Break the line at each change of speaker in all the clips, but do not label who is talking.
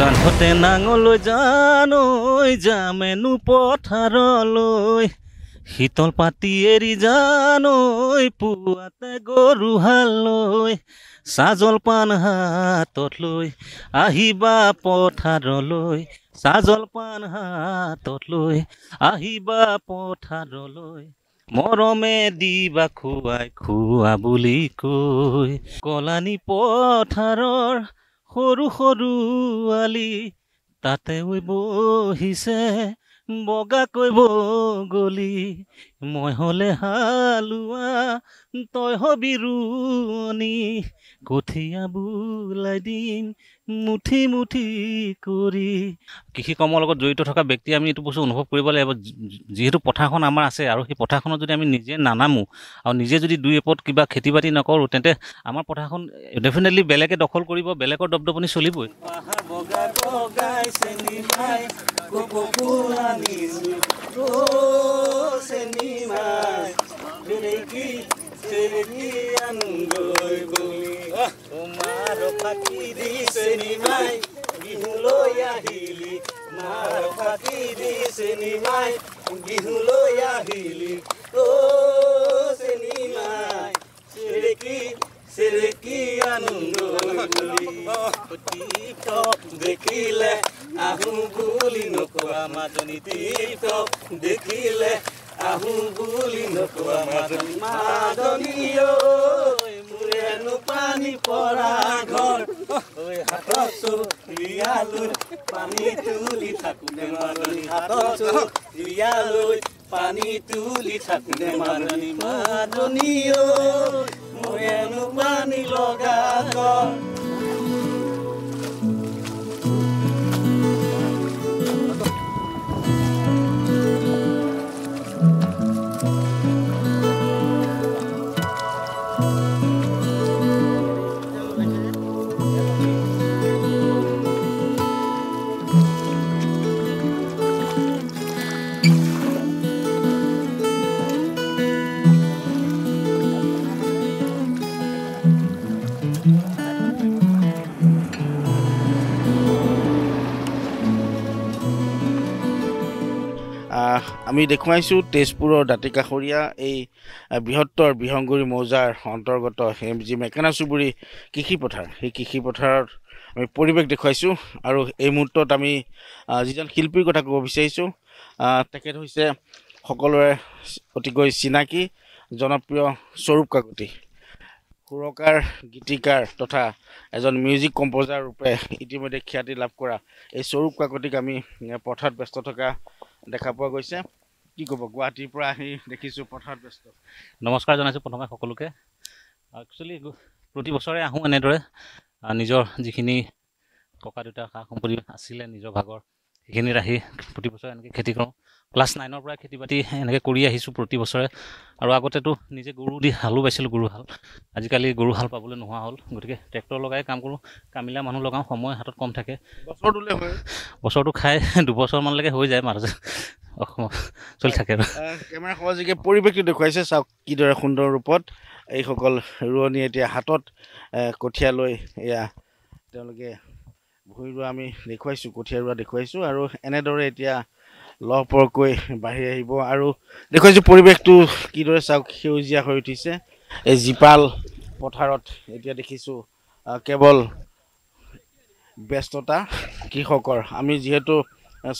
কান্ধতে নাঙলৈ জানৈ জামেনু পথাৰলৈ শীতল পাতি এৰি জানৈ পুৱাতে গৰুহালৈ চাহ জলপান হাতত লৈ আহিবা পথাৰলৈ চাহ জলপান হাতত লৈ আহিবা পথাৰলৈ মৰমে দিবা খুৱাই খোৱা বুলি কৈ কলানি পথাৰৰ সৰু সৰু আলি তাতে বহিছে বগা কৈ বগলি মই হ'লে হালোৱা তই হবি ৰুৱনি কঠীয়া বোলাই দিম মুঠি মুঠি কৰি কৃষি কৰ্মৰ লগত জড়িত থকা ব্যক্তি আমি এইটো বস্তু অনুভৱ কৰিব লাগিব যিহেতু পথাৰখন আমাৰ আছে আৰু সেই পথাৰখনত যদি আমি নিজে নানামো আৰু নিজে যদি দুই এপদ কিবা খেতি বাতি নকৰোঁ তেন্তে আমাৰ পথাৰখন ডেফিনেটলি বেলেগে দখল কৰিব বেলেগৰ দপদপনি চলিবই Kukukunamin ko sa nima Binayki Sini ang goy bumi Umarokati di sinimay Gihuloya hili Marokati di sinimay Gihuloya hili Oh sinimay Siriki সেরে কি আনন্দ টিপটপ দেখিলে আহু বুলি নকোৱা মাজনী টিপটপ দেখিলে আহু বুলি নকোৱা মাজনী মাজনী মোৰেনো পানী পৰা ঘৰ ঐ হাতত পানী তুলি থাকোঁতে মাজনী হাতত চুৰিয়ালৈ পানী তুলি থাকোঁতে মাজনী মাজনী Ue nu mani lo gato
আমি দেখুৱাইছোঁ তেজপুৰৰ দাঁতি কাষৰীয়া এই বৃহত্তৰ বিহংগুৰি মৌজাৰ অন্তৰ্গত সেই যি মেকেনা চুবুৰী কৃষিপথাৰ সেই কৃষি পথাৰত আমি পৰিৱেশ দেখুৱাইছোঁ আৰু এই মুহূৰ্তত আমি যিজন শিল্পীৰ কথা ক'ব বিচাৰিছোঁ তেখেত হৈছে সকলোৰে অতিকৈ চিনাকি জনপ্ৰিয় স্বৰূপ কাকতি সুৰকাৰ গীতিকাৰ তথা এজন মিউজিক কম্প'জাৰ ৰূপে ইতিমধ্যে খ্যাতি লাভ কৰা এই স্বৰূপ কাকতিক আমি পথাৰত ব্যস্ত থকা দেখা পোৱা গৈছে কি ক'ব গুৱাহাটীৰ পৰা আহি দেখিছোঁ পথাৰত ব্যস্ত
নমস্কাৰ জনাইছোঁ প্ৰথমে সকলোকে
একচুৱেলি প্ৰতি বছৰে আহোঁ এনেদৰে
নিজৰ যিখিনি ককা দেউতা সা সম্পত্তি আছিলে নিজৰ ভাগৰ এইখিনিত আহি প্ৰতি বছৰে এনেকৈ খেতি কৰোঁ ক্লাছ নাইনৰ পৰাই খেতি বাতি এনেকৈ কৰি আহিছোঁ প্ৰতি বছৰে আৰু আগতেতো নিজে গৰু দি হালো বাইছিলোঁ গৰুহাল আজিকালি গৰুহাল পাবলৈ নোহোৱা হ'ল গতিকে ট্ৰেক্টৰ লগাই কাম কৰোঁ কামিলা মানুহ লগাওঁ সময়
হাতত কম থাকে বছৰটোলৈ হয়
বছৰটো খাই দুবছৰমানলৈকে হৈ যায় মাজে অসমত চলি থাকে
কেমেৰা সহজিকে পৰিৱেশটো দেখুৱাইছে চাওক কিদৰে সুন্দৰ ৰূপত এইসকল ৰোৱনীয়ে এতিয়া হাতত কঠীয়া লৈ এয়া তেওঁলোকে ভৰি ৰোৱা আমি দেখুৱাইছোঁ কঠীয়া ৰোৱা দেখুৱাইছোঁ আৰু এনেদৰে এতিয়া লহপৰকৈ বাঢ়ি আহিব আৰু দেখুৱাইছোঁ পৰিৱেশটো কিদৰে চাওক সেউজীয়া হৈ উঠিছে এই জীপাল পথাৰত এতিয়া দেখিছোঁ কেৱল ব্যস্ততা কৃষকৰ আমি যিহেতু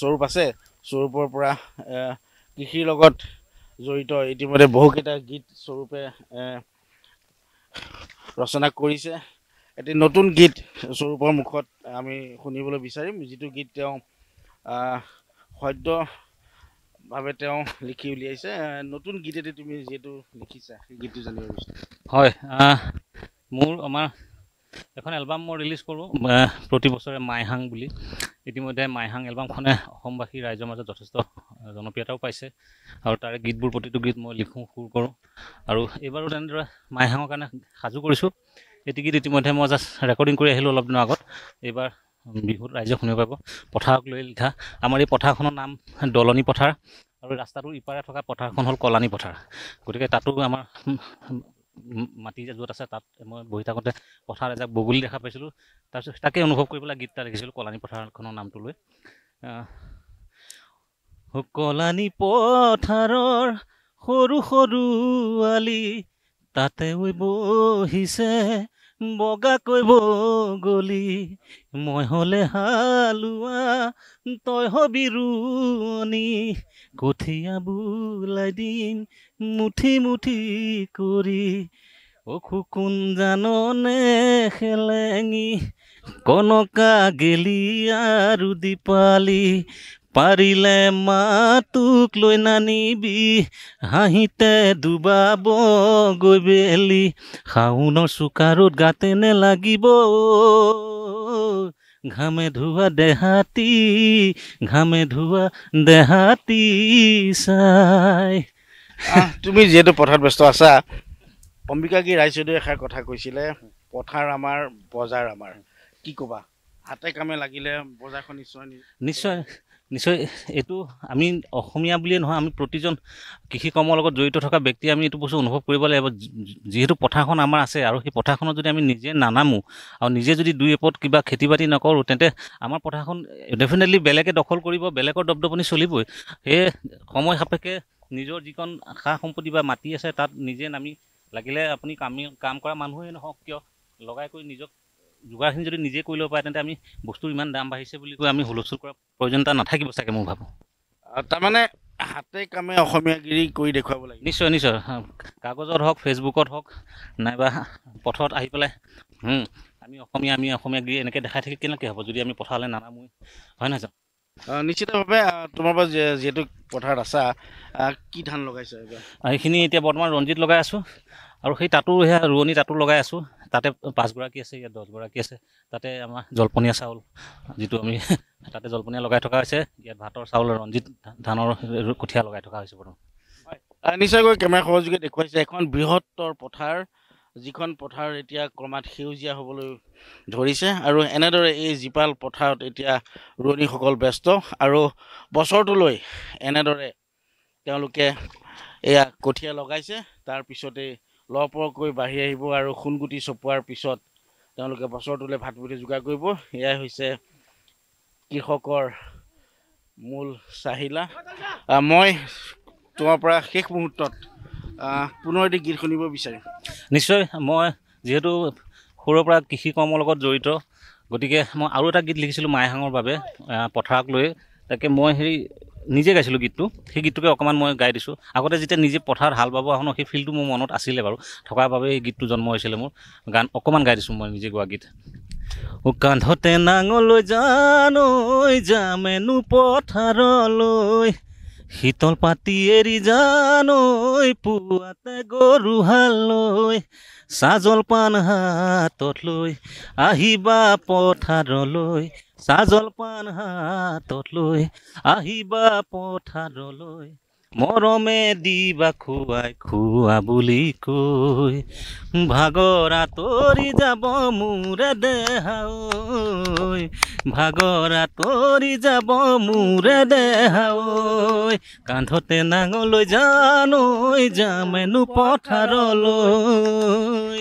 স্বৰূপ আছে স্বৰূপৰ পৰা কৃষিৰ লগত জড়িত ইতিমধ্যে বহুকেইটা গীত স্বৰূপে ৰচনা কৰিছে এটি নতুন গীত স্বৰূপৰ মুখত আমি শুনিবলৈ বিচাৰিম যিটো গীত তেওঁ সদ্যভাৱে তেওঁ লিখি উলিয়াইছে নতুন গীত এটি তুমি যিহেতু লিখিছা সেই গীতটো জানিব বিচাৰিম
হয় মোৰ আমাৰ এখন এলবাম মই ৰিলিজ কৰোঁ প্ৰতি বছৰে মাইহাং বুলি ইতিমধ্যে মাইহাং এলবামখনে অসমবাসী ৰাইজৰ মাজত যথেষ্ট জনপ্ৰিয়তাও পাইছে আৰু তাৰে গীতবোৰ প্ৰতিটো গীত মই লিখোঁ সুৰ কৰোঁ আৰু এইবাৰো তেনেদৰে মাইহাঙৰ কাৰণে সাজু কৰিছোঁ এটি গীত ইতিমধ্যে মই জাষ্ট ৰেকৰ্ডিং কৰি আহিলোঁ অলপ দিনৰ আগত এইবাৰ বিহুত ৰাইজে শুনিব পাৰিব পথাৰক লৈ লিখা আমাৰ এই পথাৰখনৰ নাম দলনি পথাৰ আৰু ৰাস্তাটোৰ ইপাৰে থকা পথাৰখন হ'ল কলানী পথাৰ গতিকে তাতো আমাৰ মাটি য'ত আছে তাত মই বহি থাকোঁতে পথাৰ এজাক বগলী দেখা পাইছিলোঁ তাৰপিছত তাকে অনুভৱ কৰি পেলাই গীত এটা লিখিছিলোঁ কলানী পথাৰখনৰ নামটো লৈ কলানী পথাৰৰ সৰু সৰু আলি তাতে বহিছে বগা বগাকৈ গলি মই হ'লে হালোৱা তই হবি ৰোৱনী কঠীয়া বোলাই দিম মুঠি মুঠি কৰি অসুকুন জাননে খেলেঙি কনকা গেলি আৰু দীপালি পাৰিলে মাতোক লৈ নানিবি হাঁহিতে ডুবাব গৈ বেলি শাওণৰ চোকাৰত গাতে নেলাগিব ঘামে ধোৱা দেহাতী ঘামে ধোৱা দেহাতী চাই
তুমি যিহেতু পথাৰত ব্যস্ত আছা অম্বিকা অম্বিকাগী ৰায়চৌধুৰী এষাৰ কথা কৈছিলে পথাৰ আমাৰ বজাৰ আমাৰ কি ক'বা হাতে কামে লাগিলে বজাৰখন নিশ্চয়
নিশ্চয় নিশ্চয় এইটো আমি অসমীয়া বুলিয়ে নহয় আমি প্ৰতিজন কৃষি কৰ্মৰ লগত জড়িত থকা ব্যক্তিয়ে আমি এইটো বস্তু অনুভৱ কৰিব লাগিব যিহেতু পথাৰখন আমাৰ আছে আৰু সেই পথাৰখনত যদি আমি নিজে নানামো আৰু নিজে যদি দুই এপদ কিবা খেতি বাতি নকৰোঁ তেন্তে আমাৰ পথাৰখন ডেফিনেটলি বেলেগে দখল কৰিব বেলেগৰ দপদপনি চলিবই সেয়ে সময় সাপেক্ষে নিজৰ যিকণ সা সম্পত্তি বা মাটি আছে তাত নিজে নামি লাগিলে আপুনি কামি কাম কৰা মানুহেই নহওক কিয় লগাই কৰি নিজক যোগাৰখিনি যদি নিজে কৰি ল'ব পাৰে তেন্তে আমি বস্তুৰ ইমান দাম বাঢ়িছে বুলি কৈ আমি হুলস্থুল কৰা প্ৰয়োজনীয়তা নাথাকিব চাগে মই ভাবোঁ তাৰমানে
হাতে কামে অসমীয়া গিৰি
কৰি দেখুৱাব লাগে নিশ্চয় নিশ্চয় কাগজত হওক ফেচবুকত হওক নাইবা পথত আহি পেলাই আমি অসমীয়া আমি অসমীয়া গিৰি এনেকৈ দেখাই থাকি কেনেকৈ হ'ব যদি আমি পথাৰলৈ নানামোৱে হয় নহয় জানো
নিশ্চিতভাৱে তোমাৰ পৰা যিহেতু পথাৰত আছা কি ধান লগাইছা
এইখিনি এতিয়া বৰ্তমান ৰঞ্জিত লগাই আছোঁ আৰু সেই তাঁতো সেয়া ৰোৱনী তাঁতো লগাই আছোঁ তাতে পাঁচগৰাকী আছে ইয়াত দহগৰাকী আছে তাতে আমাৰ জলপনীয়া চাউল যিটো আমি তাতে জলপনীয়া লগাই থকা হৈছে ইয়াত ভাতৰ চাউল ৰঞ্জিত ধানৰ কঠীয়া লগাই থকা হৈছে বৰ্তমান
নিশ্চয়কৈ কেমেৰা সহযোগে দেখুৱাইছে এখন বৃহত্তৰ পথাৰ যিখন পথাৰ এতিয়া ক্ৰমাৎ সেউজীয়া হ'বলৈ ধৰিছে আৰু এনেদৰে এই জীপাল পথাৰত এতিয়া ৰোৱনীসকল ব্যস্ত আৰু বছৰটোলৈ এনেদৰে তেওঁলোকে এয়া কঠীয়া লগাইছে তাৰপিছতেই লহপৰকৈ বাঢ়ি আহিব আৰু সোণগুটি চপোৱাৰ পিছত তেওঁলোকে বছৰটোলৈ ভাত ভাতবুটি যোগাৰ কৰিব এয়াই হৈছে কৃষকৰ মূল চাহিলা মই তোমাৰ পৰা শেষ মুহূৰ্তত পুনৰ এটি গীত শুনিব বিচাৰিম
নিশ্চয় মই যিহেতু সৰুৰে পৰা কৃষি কৰ্মৰ লগত জড়িত গতিকে মই আৰু এটা গীত লিখিছিলোঁ মাইহাঙৰ বাবে পথাৰক লৈ তাকে মই সেই নিজে গাইছিলোঁ গীতটো সেই গীতটোকে অকণমান মই গাই দিছোঁ আগতে যেতিয়া নিজে পথাৰত হাল বাব আহোঁ সেই ফিলটো মোৰ মনত আছিলে বাৰু থকাৰ বাবে এই গীতটো জন্ম হৈছিলে মোৰ গান অকণমান গাই দিছোঁ মই নিজে গোৱা গীত কান্ধতে নাঙলৈ জানৈ যামেনো পথাৰলৈ শীতল পাতি এৰি জানৈ পুৱাতে গৰু গৰুহালৈ চাহ জলপান হাতত লৈ আহিবা পথাৰলৈ চাহ জলপান হাতত লৈ আহিবা পথাৰলৈ মৰমে দি বা খুৱাই খোৱা বুলি কৈ ভাগৰা তৰি যাব মোৰে দেহাই ভাগৰা তৰি যাব মোৰে দেহাই কান্ধতে নাঙলৈ জানৈ যামেনো পথাৰলৈ